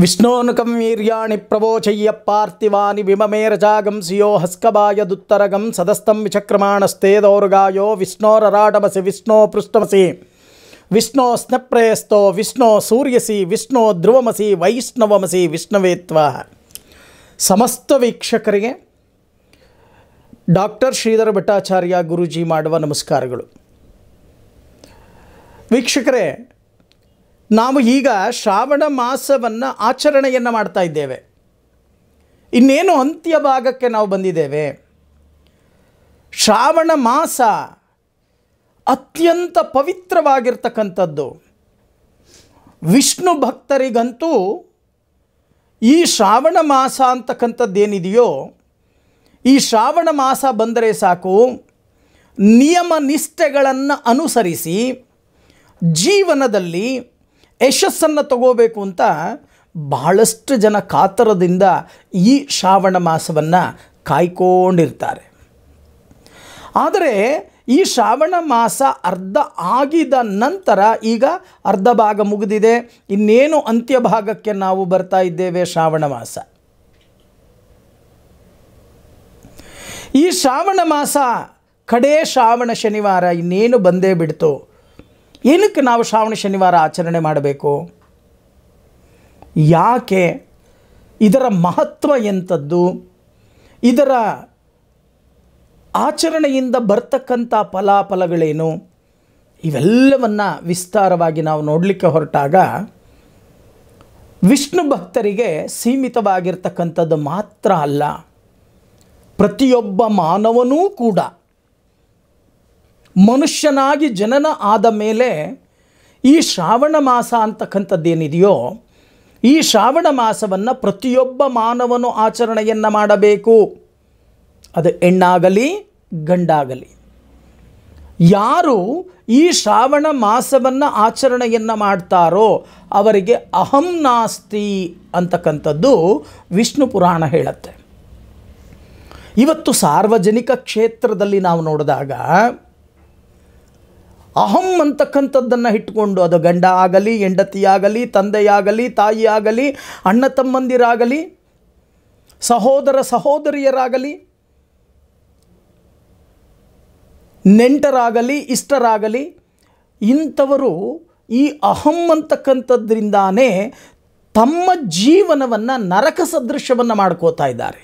విష్ణోనుకం వీర్యాణి ప్రవోచయ్య పార్థివాని విమమేరజాగం సియో హస్కబాయ దుత్తరగం సదస్తం విచక్రమాణస్తే దౌర్గాయో విష్ణోరరాటమసి విష్ణో పృష్టమసి విష్ణో స్నప్రేయస్తో విష్ణో సూర్యసి విష్ణో ధ్రువమసి వైష్ణవమసి విష్ణవేత్వ సమస్త వీక్షకరిగ డాక్టర్ శ్రీధర భట్టాచార్య గురుజీ మాడవ ನಮಸ್ಕಾರಗಳು వీక్షకరే ನಾವು ಈಗ ಶ್ರಾವಣ ಮಾಸವನ್ನು ಆಚರಣೆಯನ್ನು ಮಾಡ್ತಾ ಇದ್ದೇವೆ ಇನ್ನೇನು ಅಂತ್ಯ ಭಾಗಕ್ಕೆ ನಾವು ಬಂದಿದ್ದೇವೆ ಶ್ರಾವಣ ಮಾಸ ಅತ್ಯಂತ ಪವಿತ್ರವಾಗಿರ್ತಕ್ಕಂಥದ್ದು ವಿಷ್ಣು ಭಕ್ತರಿಗಂತೂ ಈ ಶ್ರಾವಣ ಮಾಸ ಅಂತಕ್ಕಂಥದ್ದೇನಿದೆಯೋ ಈ ಶ್ರಾವಣ ಮಾಸ ಬಂದರೆ ಸಾಕು ನಿಯಮ ನಿಷ್ಠೆಗಳನ್ನು ಅನುಸರಿಸಿ ಜೀವನದಲ್ಲಿ ಯಶಸ್ಸನ್ನು ತಗೋಬೇಕು ಅಂತ ಬಹಳಷ್ಟು ಜನ ಕಾತರದಿಂದ ಈ ಶ್ರಾವಣ ಮಾಸವನ್ನು ಕಾಯ್ಕೊಂಡಿರ್ತಾರೆ ಆದರೆ ಈ ಶ್ರಾವಣ ಮಾಸ ಅರ್ಧ ಆಗಿದ ನಂತರ ಈಗ ಅರ್ಧ ಭಾಗ ಮುಗಿದಿದೆ ಇನ್ನೇನು ಅಂತ್ಯ ಭಾಗಕ್ಕೆ ನಾವು ಬರ್ತಾ ಇದ್ದೇವೆ ಶ್ರಾವಣ ಮಾಸ ಈ ಶ್ರಾವಣ ಮಾಸ ಕಡೇ ಶ್ರಾವಣ ಶನಿವಾರ ಇನ್ನೇನು ಬಂದೇ ಬಿಡ್ತು ಏನಕ್ಕೆ ನಾವು ಶ್ರಾವಣ ಶನಿವಾರ ಆಚರಣೆ ಮಾಡಬೇಕು ಯಾಕೆ ಇದರ ಮಹತ್ವ ಎಂಥದ್ದು ಇದರ ಆಚರಣೆಯಿಂದ ಬರ್ತಕ್ಕಂಥ ಫಲಾಫಲಗಳೇನು ಇವೆಲ್ಲವನ್ನು ವಿಸ್ತಾರವಾಗಿ ನಾವು ನೋಡಲಿಕ್ಕೆ ಹೊರಟಾಗ ವಿಷ್ಣು ಭಕ್ತರಿಗೆ ಸೀಮಿತವಾಗಿರ್ತಕ್ಕಂಥದ್ದು ಮಾತ್ರ ಅಲ್ಲ ಪ್ರತಿಯೊಬ್ಬ ಮಾನವನೂ ಕೂಡ ಮನುಷ್ಯನಾಗಿ ಜನನ ಆದ ಮೇಲೆ ಈ ಶ್ರಾವಣ ಮಾಸ ಅಂತಕ್ಕಂಥದ್ದೇನಿದೆಯೋ ಈ ಶ್ರಾವಣ ಮಾಸವನ್ನು ಪ್ರತಿಯೊಬ್ಬ ಮಾನವನು ಆಚರಣೆಯನ್ನು ಮಾಡಬೇಕು ಅದು ಹೆಣ್ಣಾಗಲಿ ಗಂಡಾಗಲಿ ಯಾರು ಈ ಶ್ರಾವಣ ಮಾಸವನ್ನು ಆಚರಣೆಯನ್ನು ಮಾಡ್ತಾರೋ ಅವರಿಗೆ ಅಹಂ ನಾಸ್ತಿ ಅಂತಕ್ಕಂಥದ್ದು ವಿಷ್ಣು ಪುರಾಣ ಹೇಳುತ್ತೆ ಇವತ್ತು ಸಾರ್ವಜನಿಕ ಕ್ಷೇತ್ರದಲ್ಲಿ ನಾವು ನೋಡಿದಾಗ ಅಹಂ ಅಂತಕ್ಕಂಥದ್ದನ್ನು ಇಟ್ಕೊಂಡು ಅದು ಗಂಡ ಆಗಲಿ ಹೆಂಡತಿಯಾಗಲಿ ತಂದೆಯಾಗಲಿ ತಾಯಿಯಾಗಲಿ ಅಣ್ಣ ತಮ್ಮಂದಿರಾಗಲಿ ಸಹೋದರ ಸಹೋದರಿಯರಾಗಲಿ ನೆಂಟರಾಗಲಿ ಇಷ್ಟರಾಗಲಿ ಇಂಥವರು ಈ ಅಹಂ ಅಂತಕ್ಕಂಥದ್ರಿಂದಾನೇ ತಮ್ಮ ಜೀವನವನ್ನು ನರಕ ಸದೃಶ್ಯವನ್ನು ಮಾಡ್ಕೋತಾ ಇದ್ದಾರೆ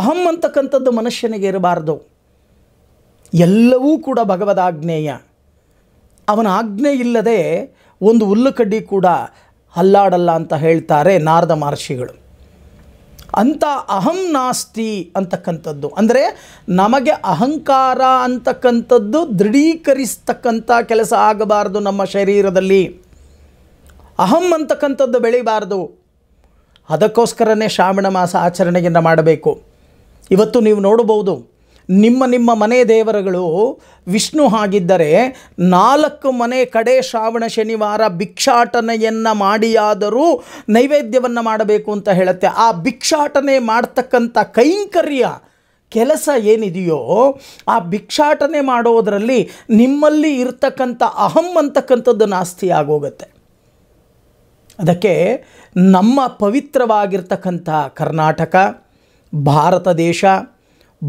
ಅಹಂ ಅಂತಕ್ಕಂಥದ್ದು ಮನುಷ್ಯನಿಗೆ ಇರಬಾರ್ದು ಎಲ್ಲವೂ ಕೂಡ ಭಗವದ್ ಆಜ್ಞೇಯ ಅವನ ಆಜ್ಞೆ ಇಲ್ಲದೆ ಒಂದು ಹುಲ್ಲುಕಡ್ಡಿ ಕೂಡ ಅಲ್ಲಾಡಲ್ಲ ಅಂತ ಹೇಳ್ತಾರೆ ನಾರದ ಮಹರ್ಷಿಗಳು ಅಂಥ ಅಹಂ ನಾಸ್ತಿ ಅಂತಕ್ಕಂಥದ್ದು ಅಂದರೆ ನಮಗೆ ಅಹಂಕಾರ ಅಂತಕ್ಕಂಥದ್ದು ದೃಢೀಕರಿಸ್ತಕ್ಕಂಥ ಕೆಲಸ ಆಗಬಾರ್ದು ನಮ್ಮ ಶರೀರದಲ್ಲಿ ಅಹಂ ಅಂತಕ್ಕಂಥದ್ದು ಬೆಳಿಬಾರ್ದು ಅದಕ್ಕೋಸ್ಕರನೇ ಶ್ರಾವಣ ಮಾಸ ಆಚರಣೆಯನ್ನು ಮಾಡಬೇಕು ಇವತ್ತು ನೀವು ನೋಡಬಹುದು ನಿಮ್ಮ ನಿಮ್ಮ ಮನೆ ದೇವರುಗಳು ವಿಷ್ಣು ಆಗಿದ್ದರೆ ನಾಲ್ಕು ಮನೆ ಕಡೆ ಶ್ರಾವಣ ಶನಿವಾರ ಭಿಕ್ಷಾಟನೆಯನ್ನು ಮಾಡಿಯಾದರೂ ನೈವೇದ್ಯವನ್ನು ಮಾಡಬೇಕು ಅಂತ ಹೇಳುತ್ತೆ ಆ ಭಿಕ್ಷಾಟನೆ ಮಾಡ್ತಕ್ಕಂಥ ಕೈಂಕರ್ಯ ಕೆಲಸ ಏನಿದೆಯೋ ಆ ಭಿಕ್ಷಾಟನೆ ಮಾಡೋದರಲ್ಲಿ ನಿಮ್ಮಲ್ಲಿ ಇರ್ತಕ್ಕಂಥ ಅಹಂ ಅಂತಕ್ಕಂಥದ್ದು ನಾಸ್ತಿ ಆಗೋಗುತ್ತೆ ಅದಕ್ಕೆ ನಮ್ಮ ಪವಿತ್ರವಾಗಿರ್ತಕ್ಕಂಥ ಕರ್ನಾಟಕ ಭಾರತ ದೇಶ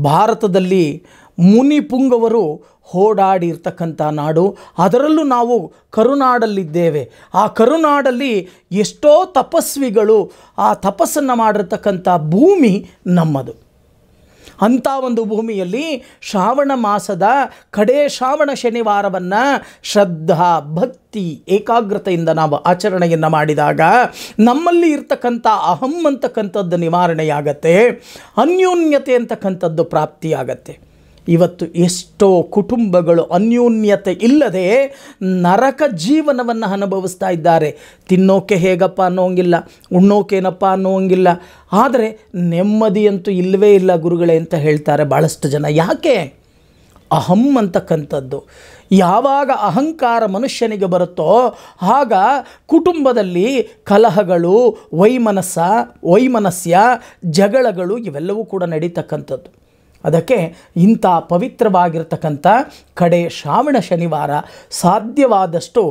ಭಾರತದಲ್ಲಿ ಮುನಿಪುಂಗವರು ಓಡಾಡಿರ್ತಕ್ಕಂಥ ನಾಡು ಅದರಲ್ಲೂ ನಾವು ಕರುನಾಡಲ್ಲಿದ್ದೇವೆ ಆ ಕರುನಾಡಲ್ಲಿ ಎಷ್ಟೋ ತಪಸ್ವಿಗಳು ಆ ತಪಸ್ಸನ್ನು ಮಾಡಿರ್ತಕ್ಕಂಥ ಭೂಮಿ ನಮ್ಮದು ಅಂಥ ಒಂದು ಭೂಮಿಯಲ್ಲಿ ಶ್ರಾವಣ ಮಾಸದ ಕಡೇ ಶ್ರಾವಣ ಶನಿವಾರವನ್ನು ಶ್ರದ್ಧಾ ಭಕ್ತಿ ಏಕಾಗ್ರತೆಯಿಂದ ನಾವು ಆಚರಣೆಯನ್ನು ಮಾಡಿದಾಗ ನಮ್ಮಲ್ಲಿ ಇರ್ತಕ್ಕಂಥ ಅಹಂ ಅಂತಕ್ಕಂಥದ್ದು ನಿವಾರಣೆಯಾಗತ್ತೆ ಅನ್ಯೋನ್ಯತೆ ಅಂತಕ್ಕಂಥದ್ದು ಪ್ರಾಪ್ತಿಯಾಗತ್ತೆ ಇವತ್ತು ಎಷ್ಟೋ ಕುಟುಂಬಗಳು ಅನ್ಯೋನ್ಯತೆ ಇಲ್ಲದೆ ನರಕ ಜೀವನವನ್ನು ಅನುಭವಿಸ್ತಾ ಇದ್ದಾರೆ ತಿನ್ನೋಕೆ ಹೇಗಪ್ಪ ಅನ್ನೋಂಗಿಲ್ಲ ಉಣ್ಣೋಕೇನಪ್ಪ ಅನ್ನೋಂಗಿಲ್ಲ ಆದರೆ ನೆಮ್ಮದಿಯಂತೂ ಇಲ್ಲವೇ ಇಲ್ಲ ಗುರುಗಳೇ ಅಂತ ಹೇಳ್ತಾರೆ ಭಾಳಷ್ಟು ಜನ ಯಾಕೆ ಅಹಂ ಅಂತಕ್ಕಂಥದ್ದು ಯಾವಾಗ ಅಹಂಕಾರ ಮನುಷ್ಯನಿಗೆ ಬರುತ್ತೋ ಆಗ ಕುಟುಂಬದಲ್ಲಿ ಕಲಹಗಳು ವೈಮನಸ್ಸ ವೈಮನಸ್ಯ ಜಗಳಗಳು ಇವೆಲ್ಲವೂ ಕೂಡ ನಡೀತಕ್ಕಂಥದ್ದು ಅದಕ್ಕೆ ಇಂಥ ಪವಿತ್ರವಾಗಿರ್ತಕ್ಕಂಥ ಕಡೆ ಶ್ರಾವಣ ಶನಿವಾರ ಸಾಧ್ಯವಾದಷ್ಟು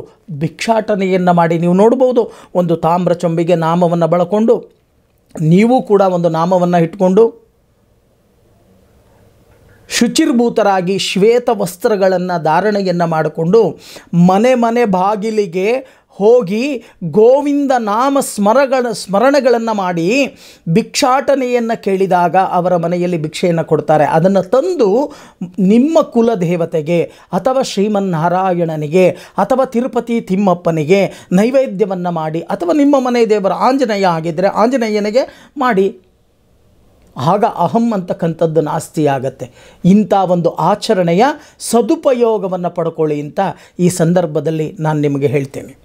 ಭಿಕ್ಷಾಟನೆಯನ್ನು ಮಾಡಿ ನೀವು ನೋಡ್ಬೋದು ಒಂದು ತಾಮ್ರ ಚೊಂಬಿಗೆ ನಾಮವನ್ನು ಬಳಕೊಂಡು ನೀವು ಕೂಡ ಒಂದು ನಾಮವನ್ನು ಇಟ್ಕೊಂಡು ಶುಚಿರ್ಭೂತರಾಗಿ ಶ್ವೇತ ವಸ್ತ್ರಗಳನ್ನು ಧಾರಣೆಯನ್ನು ಮಾಡಿಕೊಂಡು ಮನೆ ಮನೆ ಬಾಗಿಲಿಗೆ ಹೋಗಿ ಗೋವಿಂದ ನಾಮ ಸ್ಮರಗಳ ಸ್ಮರಣೆಗಳನ್ನು ಮಾಡಿ ಭಿಕ್ಷಾಟನೆಯನ್ನು ಕೇಳಿದಾಗ ಅವರ ಮನೆಯಲ್ಲಿ ಭಿಕ್ಷೆಯನ್ನು ಕೊಡ್ತಾರೆ ಅದನ್ನು ತಂದು ನಿಮ್ಮ ಕುಲದೇವತೆಗೆ ಅಥವಾ ಶ್ರೀಮನ್ನಾರಾಯಣನಿಗೆ ಅಥವಾ ತಿರುಪತಿ ತಿಮ್ಮಪ್ಪನಿಗೆ ನೈವೇದ್ಯವನ್ನು ಮಾಡಿ ಅಥವಾ ನಿಮ್ಮ ಮನೆ ದೇವರ ಆಂಜನೇಯ ಆಗಿದ್ದರೆ ಆಂಜನೇಯನಿಗೆ ಮಾಡಿ ಆಗ ಅಹಂ ಅಂತಕ್ಕಂಥದ್ದು ನಾಸ್ತಿ ಆಗತ್ತೆ ಇಂಥ ಒಂದು ಆಚರಣೆಯ ಸದುಪಯೋಗವನ್ನು ಪಡ್ಕೊಳ್ಳಿ ಅಂತ ಈ ಸಂದರ್ಭದಲ್ಲಿ ನಾನು ನಿಮಗೆ ಹೇಳ್ತೇನೆ